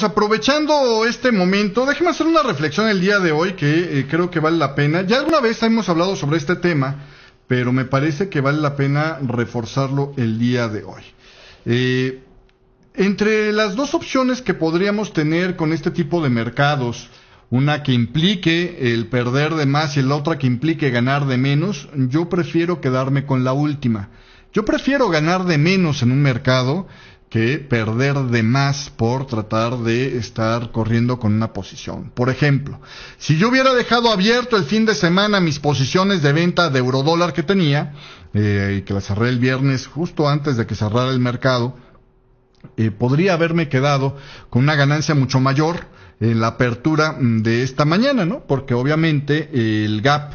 Aprovechando este momento, déjeme hacer una reflexión el día de hoy que eh, creo que vale la pena. Ya alguna vez hemos hablado sobre este tema, pero me parece que vale la pena reforzarlo el día de hoy. Eh, entre las dos opciones que podríamos tener con este tipo de mercados, una que implique el perder de más y la otra que implique ganar de menos, yo prefiero quedarme con la última. Yo prefiero ganar de menos en un mercado que perder de más por tratar de estar corriendo con una posición. Por ejemplo, si yo hubiera dejado abierto el fin de semana mis posiciones de venta de eurodólar que tenía, eh, y que las cerré el viernes justo antes de que cerrara el mercado, eh, podría haberme quedado con una ganancia mucho mayor en la apertura mm, de esta mañana, ¿no? Porque obviamente eh, el gap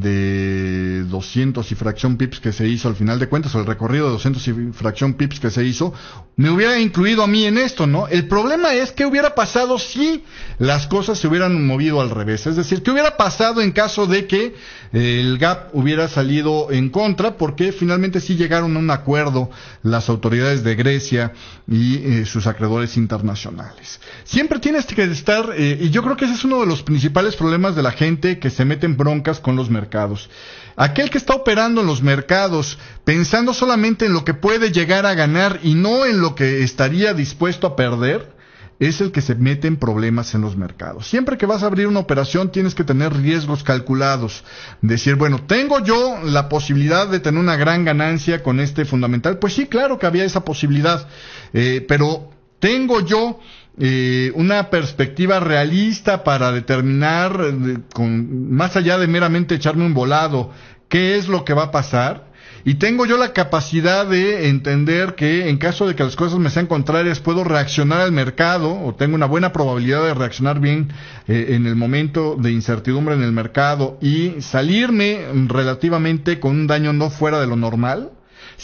de 200 y fracción pips que se hizo al final de cuentas, o el recorrido de 200 y fracción pips que se hizo, me hubiera incluido a mí en esto, ¿no? El problema es que hubiera pasado si las cosas se hubieran movido al revés, es decir, que hubiera pasado en caso de que eh, el GAP hubiera salido en contra, porque finalmente sí llegaron a un acuerdo las autoridades de Grecia y eh, sus acreedores internacionales. Siempre tienes que estar, eh, y yo creo que ese es uno de los principales problemas de la gente que se mete en broncas con los mercados mercados. Aquel que está operando en los mercados pensando solamente en lo que puede llegar a ganar y no en lo que estaría dispuesto a perder, es el que se mete en problemas en los mercados. Siempre que vas a abrir una operación tienes que tener riesgos calculados. Decir, bueno, ¿tengo yo la posibilidad de tener una gran ganancia con este fundamental? Pues sí, claro que había esa posibilidad, eh, pero ¿tengo yo eh, una perspectiva realista para determinar, eh, con, más allá de meramente echarme un volado, qué es lo que va a pasar. Y tengo yo la capacidad de entender que en caso de que las cosas me sean contrarias, puedo reaccionar al mercado o tengo una buena probabilidad de reaccionar bien eh, en el momento de incertidumbre en el mercado y salirme relativamente con un daño no fuera de lo normal.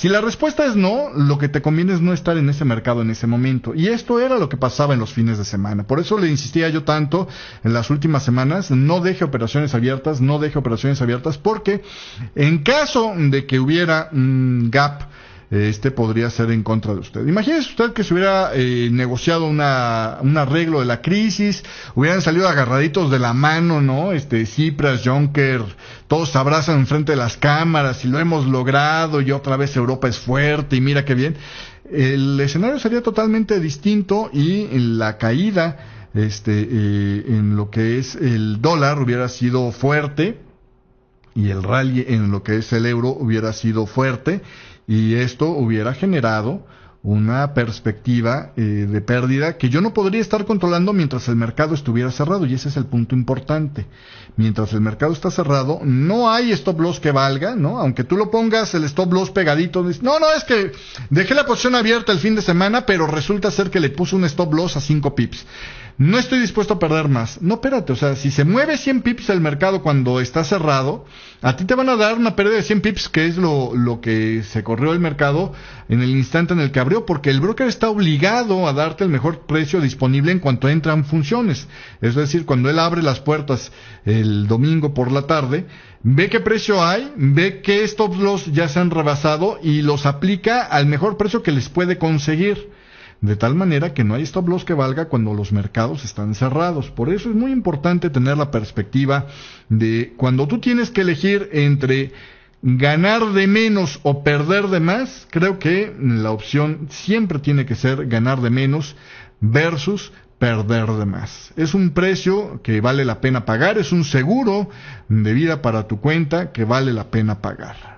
Si la respuesta es no, lo que te conviene es no estar en ese mercado en ese momento. Y esto era lo que pasaba en los fines de semana. Por eso le insistía yo tanto en las últimas semanas, no deje operaciones abiertas, no deje operaciones abiertas, porque en caso de que hubiera un gap, este podría ser en contra de usted. Imagínese usted que se hubiera eh, negociado un arreglo de la crisis, hubieran salido agarraditos de la mano, ¿no? Este, Cipras, Juncker, todos abrazan frente de las cámaras y lo hemos logrado y otra vez Europa es fuerte y mira qué bien. El escenario sería totalmente distinto y la caída este, eh, en lo que es el dólar hubiera sido fuerte, y el rally en lo que es el euro hubiera sido fuerte y esto hubiera generado una perspectiva eh, de pérdida que yo no podría estar controlando mientras el mercado estuviera cerrado y ese es el punto importante. Mientras el mercado está cerrado, no hay stop loss que valga, ¿no? Aunque tú lo pongas el stop loss pegadito, no, no, es que dejé la posición abierta el fin de semana, pero resulta ser que le puso un stop loss a 5 pips no estoy dispuesto a perder más. No, espérate, o sea, si se mueve 100 pips el mercado cuando está cerrado, a ti te van a dar una pérdida de 100 pips, que es lo, lo que se corrió el mercado en el instante en el que abrió, porque el broker está obligado a darte el mejor precio disponible en cuanto entran funciones. Es decir, cuando él abre las puertas el domingo por la tarde, ve qué precio hay, ve qué stop loss ya se han rebasado y los aplica al mejor precio que les puede conseguir de tal manera que no hay stop loss que valga cuando los mercados están cerrados. Por eso es muy importante tener la perspectiva de cuando tú tienes que elegir entre ganar de menos o perder de más, creo que la opción siempre tiene que ser ganar de menos versus perder de más. Es un precio que vale la pena pagar, es un seguro de vida para tu cuenta que vale la pena pagar.